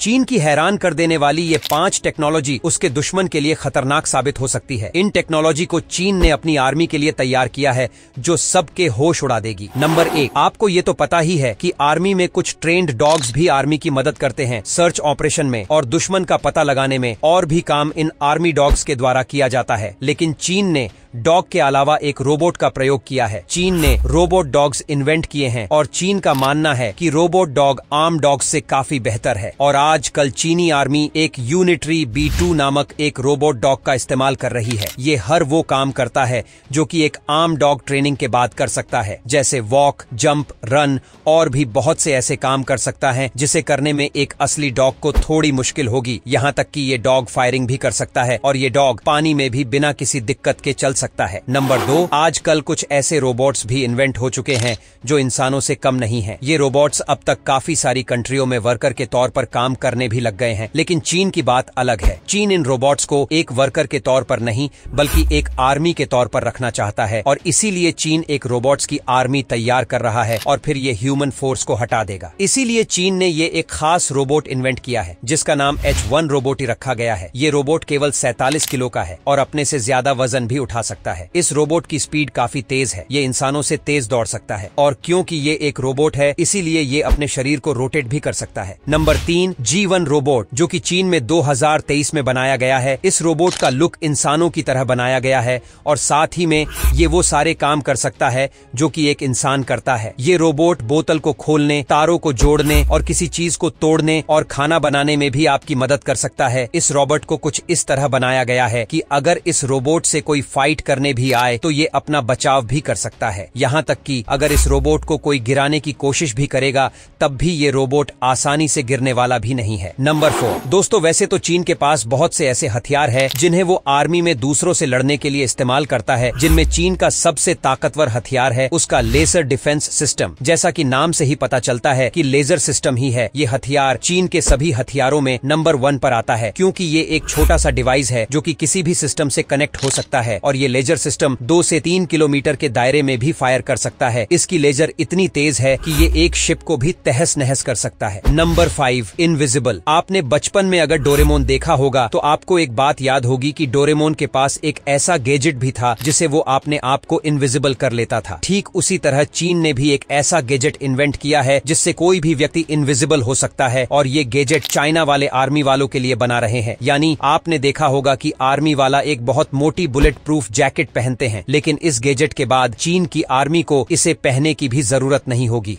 चीन की हैरान कर देने वाली ये पांच टेक्नोलॉजी उसके दुश्मन के लिए खतरनाक साबित हो सकती है इन टेक्नोलॉजी को चीन ने अपनी आर्मी के लिए तैयार किया है जो सबके होश उड़ा देगी नंबर एक आपको ये तो पता ही है कि आर्मी में कुछ ट्रेंड डॉग्स भी आर्मी की मदद करते हैं सर्च ऑपरेशन में और दुश्मन का पता लगाने में और भी काम इन आर्मी डॉग्स के द्वारा किया जाता है लेकिन चीन ने डॉग के अलावा एक रोबोट का प्रयोग किया है चीन ने रोबोट डॉग्स इन्वेंट किए हैं और चीन का मानना है कि रोबोट डॉग आम डॉग से काफी बेहतर है और आज कल चीनी आर्मी एक यूनिटरी बी टू नामक एक रोबोट डॉग का इस्तेमाल कर रही है ये हर वो काम करता है जो की एक आम डॉग ट्रेनिंग के बाद कर सकता है जैसे वॉक जंप रन और भी बहुत से ऐसे काम कर सकता है जिसे करने में एक असली डॉग को थोड़ी मुश्किल होगी यहाँ तक की ये डॉग फायरिंग भी कर सकता है और ये डॉग पानी में भी बिना किसी दिक्कत के चल सकता सकता है नंबर दो आजकल कुछ ऐसे रोबोट्स भी इन्वेंट हो चुके हैं जो इंसानों से कम नहीं है ये रोबोट्स अब तक काफी सारी कंट्रियों में वर्कर के तौर पर काम करने भी लग गए हैं लेकिन चीन की बात अलग है चीन इन रोबोट्स को एक वर्कर के तौर पर नहीं बल्कि एक आर्मी के तौर पर रखना चाहता है और इसीलिए चीन एक रोबोट्स की आर्मी तैयार कर रहा है और फिर ये ह्यूमन फोर्स को हटा देगा इसीलिए चीन ने ये एक खास रोबोट इन्वेंट किया है जिसका नाम एच वन रोबोट ही रखा गया है ये रोबोट केवल सैतालीस किलो का है और अपने से ज्यादा वजन भी उठा सकता है इस रोबोट की स्पीड काफी तेज है ये इंसानों से तेज दौड़ सकता है और क्योंकि ये एक रोबोट है इसीलिए ये अपने शरीर को रोटेट भी कर सकता है नंबर तीन जीवन रोबोट जो की चीन में 2023 में बनाया गया है इस रोबोट का लुक इंसानों की तरह बनाया गया है और साथ ही में ये वो सारे काम कर सकता है जो की एक इंसान करता है ये रोबोट बोतल को खोलने तारों को जोड़ने और किसी चीज को तोड़ने और खाना बनाने में भी आपकी मदद कर सकता है इस रोबोट को कुछ इस तरह बनाया गया है कि अगर इस रोबोट से कोई फाइट फाइट करने भी आए तो ये अपना बचाव भी कर सकता है यहाँ तक कि अगर इस रोबोट को कोई गिराने की कोशिश भी करेगा तब भी ये रोबोट आसानी से गिरने वाला भी नहीं है नंबर फोर दोस्तों वैसे तो चीन के पास बहुत से ऐसे हथियार है जिन्हें वो आर्मी में दूसरों से लड़ने के लिए इस्तेमाल करता है जिनमें चीन का सबसे ताकतवर हथियार है उसका लेजर डिफेंस सिस्टम जैसा की नाम से ही पता चलता है की लेजर सिस्टम ही है ये हथियार चीन के सभी हथियारों में नंबर वन पर आता है क्योंकि ये एक छोटा सा डिवाइस है जो कि किसी भी सिस्टम से कनेक्ट हो सकता है और ये लेजर सिस्टम दो से तीन किलोमीटर के दायरे में भी फायर कर सकता है इसकी लेजर इतनी तेज है कि ये एक शिप को भी तहस नहस कर सकता है नंबर फाइव इनविजिबल आपने बचपन में अगर डोरेमोन देखा होगा तो आपको एक बात याद होगी की डोरेमोन के पास एक ऐसा गेजेट भी था जिसे वो अपने आप को इनविजिबल कर लेता था ठीक उसी तरह चीन ने भी एक ऐसा गेजेट इन्वेंट किया है जिससे कोई भी व्यक्ति इनविजिबल हो सकता है और ये गेजेट चाइना वाले आर्मी वालों के लिए बना रहे हैं यानी आपने देखा होगा कि आर्मी वाला एक बहुत मोटी बुलेट प्रूफ जैकेट पहनते हैं लेकिन इस गैजेट के बाद चीन की आर्मी को इसे पहनने की भी जरूरत नहीं होगी